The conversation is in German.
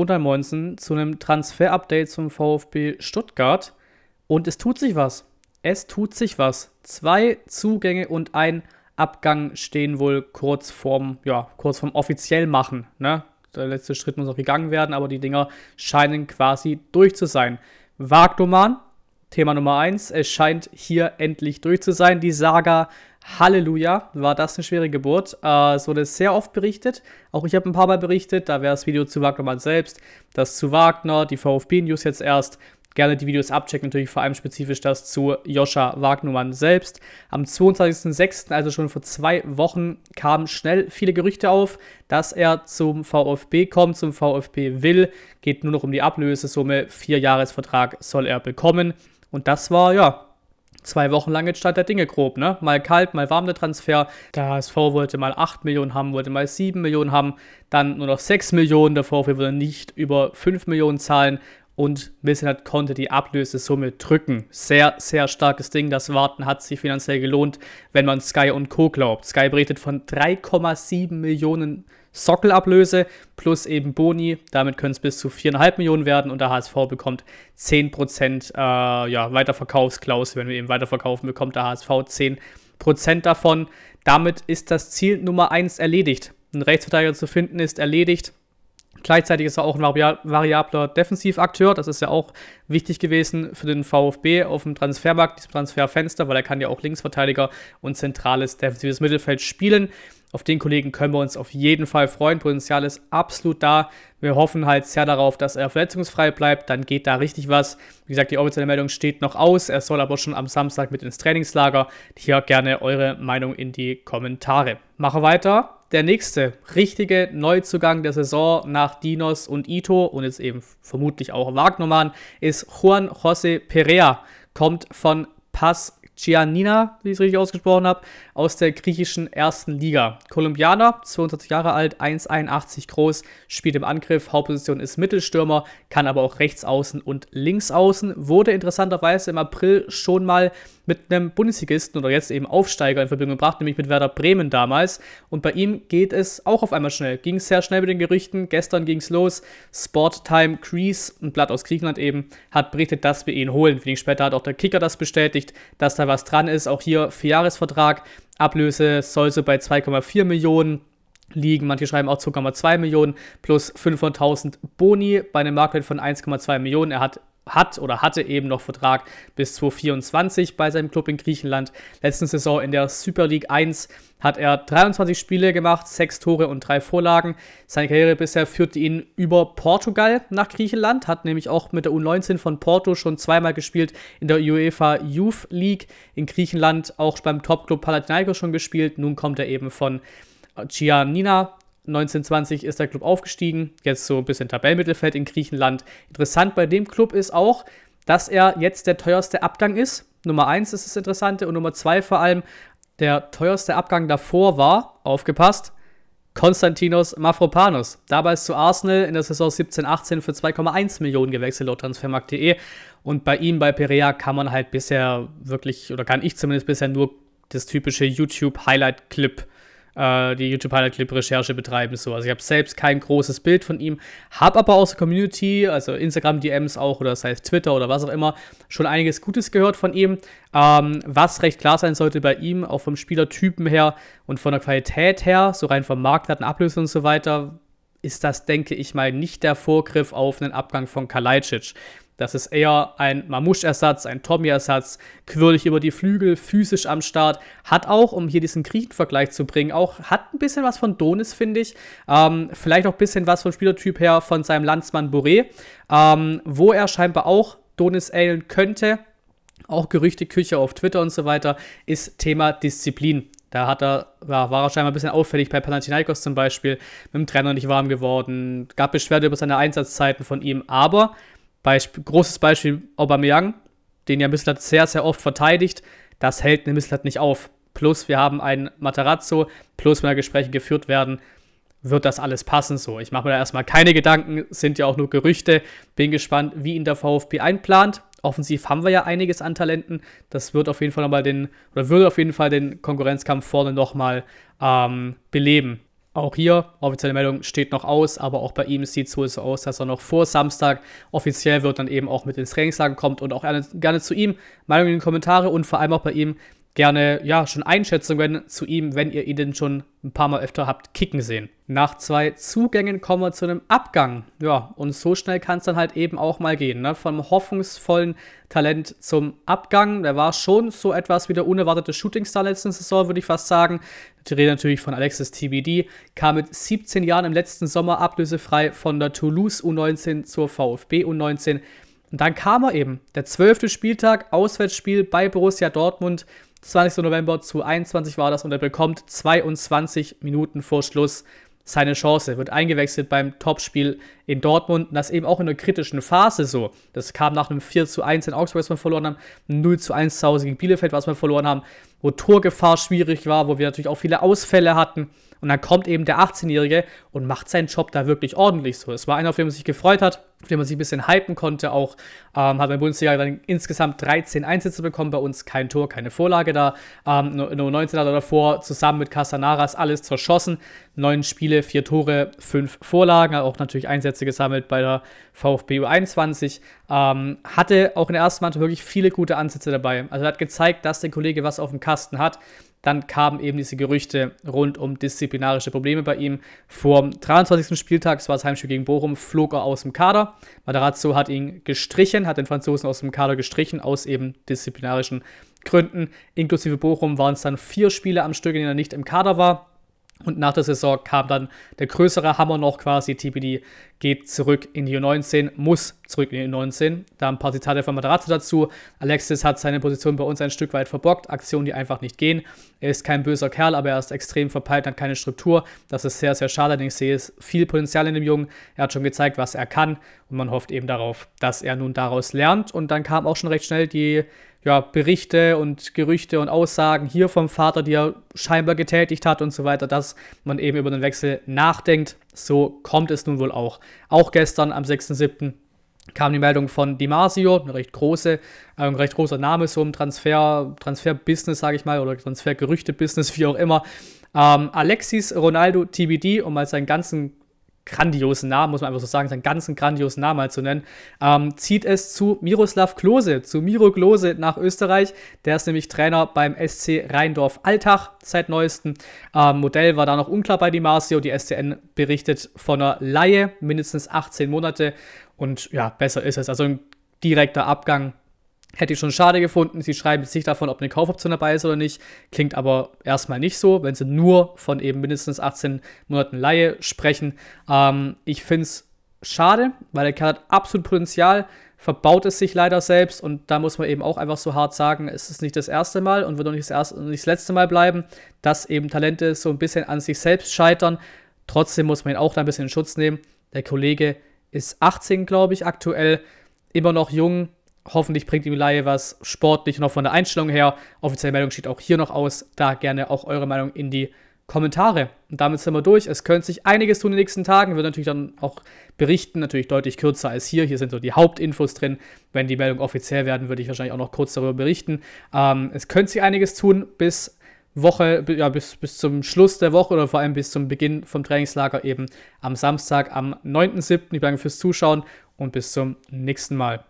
Unter zu einem Transfer-Update zum VfB Stuttgart. Und es tut sich was. Es tut sich was. Zwei Zugänge und ein Abgang stehen wohl kurz vorm, ja, kurz vorm offiziell machen. Ne? Der letzte Schritt muss noch gegangen werden, aber die Dinger scheinen quasi durch zu sein. Wagdoman, Thema Nummer 1, es scheint hier endlich durch zu sein. Die Saga Halleluja, war das eine schwere Geburt. Äh, es wurde sehr oft berichtet. Auch ich habe ein paar Mal berichtet. Da wäre das Video zu Wagnermann selbst, das zu Wagner, die VfB-News jetzt erst. Gerne die Videos abchecken, natürlich vor allem spezifisch das zu Joscha Wagnermann selbst. Am 22.06., also schon vor zwei Wochen, kamen schnell viele Gerüchte auf, dass er zum VfB kommt, zum VfB will. Geht nur noch um die Ablösesumme. Vier Jahresvertrag soll er bekommen. Und das war, ja, zwei Wochen lang jetzt der Dinge grob, ne? Mal kalt, mal warm der Transfer. Der HSV wollte mal 8 Millionen haben, wollte mal 7 Millionen haben, dann nur noch 6 Millionen. Der VfW würde nicht über 5 Millionen zahlen und Missenat konnte die Ablösesumme drücken. Sehr, sehr starkes Ding. Das Warten hat sich finanziell gelohnt, wenn man Sky und Co. glaubt. Sky berichtet von 3,7 Millionen Sockelablöse plus eben Boni. Damit können es bis zu 4,5 Millionen werden und der HSV bekommt 10% äh, ja, Weiterverkaufsklausel. Wenn wir eben weiterverkaufen, bekommt der HSV 10% davon. Damit ist das Ziel Nummer 1 erledigt. Ein Rechtsverteidiger zu finden ist erledigt. Gleichzeitig ist er auch ein variabler Defensivakteur. Das ist ja auch wichtig gewesen für den VfB auf dem Transfermarkt, diesem Transferfenster, weil er kann ja auch Linksverteidiger und zentrales defensives Mittelfeld spielen. Auf den Kollegen können wir uns auf jeden Fall freuen. Potenzial ist absolut da. Wir hoffen halt sehr darauf, dass er verletzungsfrei bleibt. Dann geht da richtig was. Wie gesagt, die offizielle Meldung steht noch aus. Er soll aber schon am Samstag mit ins Trainingslager. Hier gerne eure Meinung in die Kommentare. Mache weiter der nächste richtige Neuzugang der Saison nach Dinos und Ito und jetzt eben vermutlich auch Wagnermann ist Juan José Perea. Kommt von Pass Giannina, wie ich es richtig ausgesprochen habe, aus der griechischen ersten Liga. Kolumbianer, 22 Jahre alt, 1,81 groß, spielt im Angriff, Hauptposition ist Mittelstürmer, kann aber auch rechts außen und links außen. Wurde interessanterweise im April schon mal mit einem Bundesligisten oder jetzt eben Aufsteiger in Verbindung gebracht, nämlich mit Werder Bremen damals. Und bei ihm geht es auch auf einmal schnell. Ging sehr schnell mit den Gerüchten. Gestern ging es los. Sporttime Crease, ein Blatt aus Griechenland eben, hat berichtet, dass wir ihn holen. Wenig später hat auch der Kicker das bestätigt, dass da was dran ist. Auch hier Vierjahresvertrag. Ablöse soll so bei 2,4 Millionen liegen. Manche schreiben auch 2,2 Millionen plus 500.000 Boni bei einem Marktwert von 1,2 Millionen. Er hat hat oder hatte eben noch Vertrag bis 2024 bei seinem Club in Griechenland. Letzte Saison in der Super League 1 hat er 23 Spiele gemacht, 6 Tore und 3 Vorlagen. Seine Karriere bisher führte ihn über Portugal nach Griechenland, hat nämlich auch mit der U19 von Porto schon zweimal gespielt in der UEFA Youth League in Griechenland, auch beim Topclub Palatinaiko schon gespielt. Nun kommt er eben von Giannina 1920 ist der Club aufgestiegen, jetzt so ein bisschen Tabellenmittelfeld in Griechenland. Interessant bei dem Club ist auch, dass er jetzt der teuerste Abgang ist. Nummer 1 ist das Interessante und Nummer 2 vor allem, der teuerste Abgang davor war, aufgepasst, Konstantinos Mafropanos. Dabei ist zu Arsenal in der Saison 17-18 für 2,1 Millionen gewechselt laut transfermarkt.de. Und bei ihm, bei Perea, kann man halt bisher wirklich, oder kann ich zumindest bisher nur das typische YouTube-Highlight-Clip äh, die YouTube Highlight Clip Recherche betreiben. So. Also ich habe selbst kein großes Bild von ihm, habe aber aus der Community, also Instagram DMs auch oder sei es Twitter oder was auch immer, schon einiges Gutes gehört von ihm. Ähm, was recht klar sein sollte bei ihm, auch vom Spielertypen her und von der Qualität her, so rein vom Marktwert und Ablöse und so weiter, ist das, denke ich mal, nicht der Vorgriff auf einen Abgang von Kalajdzic. Das ist eher ein Mamouche-Ersatz, ein Tommy-Ersatz, quirlig über die Flügel, physisch am Start. Hat auch, um hier diesen Griechen-Vergleich zu bringen, auch hat ein bisschen was von Donis, finde ich. Ähm, vielleicht auch ein bisschen was vom Spielertyp her von seinem Landsmann Boré, ähm, wo er scheinbar auch Donis ailen könnte. Auch Gerüchte, Küche auf Twitter und so weiter ist Thema Disziplin. Da hat er, war, war er scheinbar ein bisschen auffällig bei Panathinaikos zum Beispiel, mit dem Trainer nicht warm geworden, gab Beschwerde über seine Einsatzzeiten von ihm, aber Beisp großes Beispiel Aubameyang, den ja Mislat sehr, sehr oft verteidigt. Das hält eine Mislat nicht auf. Plus wir haben einen Matarazzo, plus wenn da Gespräche geführt werden, wird das alles passen so. Ich mache mir da erstmal keine Gedanken, sind ja auch nur Gerüchte. Bin gespannt, wie ihn der VfB einplant. Offensiv haben wir ja einiges an Talenten. Das wird auf jeden Fall nochmal den, oder würde auf jeden Fall den Konkurrenzkampf vorne nochmal ähm, beleben. Auch hier, offizielle Meldung steht noch aus, aber auch bei ihm sieht es wohl so aus, dass er noch vor Samstag offiziell wird, dann eben auch mit ins Trainingslager kommt und auch gerne, zu ihm, Meinung in die Kommentare und vor allem auch bei ihm gerne ja schon Einschätzungen zu ihm, wenn ihr ihn denn schon ein paar Mal öfter habt kicken sehen. Nach zwei Zugängen kommen wir zu einem Abgang. Ja, und so schnell kann es dann halt eben auch mal gehen. Ne? Vom hoffnungsvollen Talent zum Abgang. Der war schon so etwas wie der unerwartete Shootingstar letzten Saison, würde ich fast sagen. Ich rede natürlich von Alexis TBD. Kam mit 17 Jahren im letzten Sommer ablösefrei von der Toulouse U19 zur VfB U19 und dann kam er eben, der zwölfte Spieltag, Auswärtsspiel bei Borussia Dortmund, 20. November zu 21 war das und er bekommt 22 Minuten vor Schluss seine Chance, wird eingewechselt beim Topspiel in Dortmund. Und das eben auch in einer kritischen Phase so. Das kam nach einem 4 zu 1 in Augsburg, was wir verloren haben, 0 zu 1 zu Hause gegen Bielefeld, was wir verloren haben wo Torgefahr schwierig war, wo wir natürlich auch viele Ausfälle hatten. Und dann kommt eben der 18-Jährige und macht seinen Job da wirklich ordentlich so. Es war einer, auf den man sich gefreut hat, auf den man sich ein bisschen hypen konnte auch. Ähm, hat beim Bundesliga dann insgesamt 13 Einsätze bekommen, bei uns kein Tor, keine Vorlage da. Ähm, nur 19 hat er davor zusammen mit Casanaras alles zerschossen. Neun Spiele, vier Tore, fünf Vorlagen, hat auch natürlich Einsätze gesammelt bei der VfB U21. Ähm, hatte auch in der ersten Mannschaft wirklich viele gute Ansätze dabei. Also er hat gezeigt, dass der Kollege was auf dem Kampf Briefkasten hat, dann kamen eben diese Gerüchte rund um disziplinarische Probleme bei ihm. Vom 23. Spieltag, das war das Heimspiel gegen Bochum, flog er aus dem Kader. Matarazzo hat ihn gestrichen, hat den Franzosen aus dem Kader gestrichen, aus eben disziplinarischen Gründen. Inklusive Bochum waren es dann vier Spiele am Stück, in denen er nicht im Kader war. Und nach der Saison kam dann der größere Hammer noch quasi. TPD geht zurück in die U19, muss zurück in die 19. Da ein paar Zitate von Matarazzo dazu. Alexis hat seine Position bei uns ein Stück weit verbockt, Aktionen, die einfach nicht gehen. Er ist kein böser Kerl, aber er ist extrem verpeilt, hat keine Struktur. Das ist sehr, sehr schade, denn ich sehe es viel Potenzial in dem Jungen. Er hat schon gezeigt, was er kann und man hofft eben darauf, dass er nun daraus lernt. Und dann kam auch schon recht schnell die ja, Berichte und Gerüchte und Aussagen hier vom Vater, die er scheinbar getätigt hat und so weiter, dass man eben über den Wechsel nachdenkt. So kommt es nun wohl auch. Auch gestern am 6.7 kam die Meldung von Di Marzio, recht große, äh, ein recht großer Name so im Transfer, Transfer-Business, sage ich mal, oder Transfer-Gerüchte-Business, wie auch immer. Ähm, Alexis Ronaldo TBD, um mal seinen ganzen grandiosen Namen, muss man einfach so sagen, seinen ganzen grandiosen Namen halt zu nennen, ähm, zieht es zu Miroslav Klose, zu Miro Klose nach Österreich. Der ist nämlich Trainer beim SC Rheindorf Alltag seit neuestem. Ähm, Modell war da noch unklar bei Di Die SCN berichtet von einer Laie, mindestens 18 Monate. Und ja, besser ist es. Also ein direkter Abgang hätte ich schon schade gefunden. Sie schreiben sich davon, ob eine Kaufoption dabei ist oder nicht. Klingt aber erstmal nicht so, wenn sie nur von eben mindestens 18 Monaten Laie sprechen. Ähm, ich finde es schade, weil der Kerl hat absolut Potenzial, verbaut es sich leider selbst und da muss man eben auch einfach so hart sagen, es ist nicht das erste Mal und wird auch nicht das, erste, nicht das letzte Mal bleiben, dass eben Talente so ein bisschen an sich selbst scheitern. Trotzdem muss man ihn auch da ein bisschen in Schutz nehmen. Der Kollege ist 18, glaube ich, aktuell immer noch jung. Hoffentlich bringt ihm Laie was sportlich noch von der Einstellung her. Offizielle Meldung steht auch hier noch aus. Da gerne auch eure Meinung in die Kommentare. Und damit sind wir durch. Es könnte sich einiges tun in den nächsten Tagen. Wir natürlich dann auch berichten, natürlich deutlich kürzer als hier. Hier sind so die Hauptinfos drin. Wenn die Meldung offiziell werden, würde ich wahrscheinlich auch noch kurz darüber berichten. Ähm, es könnte sich einiges tun. Bis Woche, ja, bis, bis zum Schluss der Woche oder vor allem bis zum Beginn vom Trainingslager eben am Samstag, am 9.7. Ich danke fürs Zuschauen und bis zum nächsten Mal.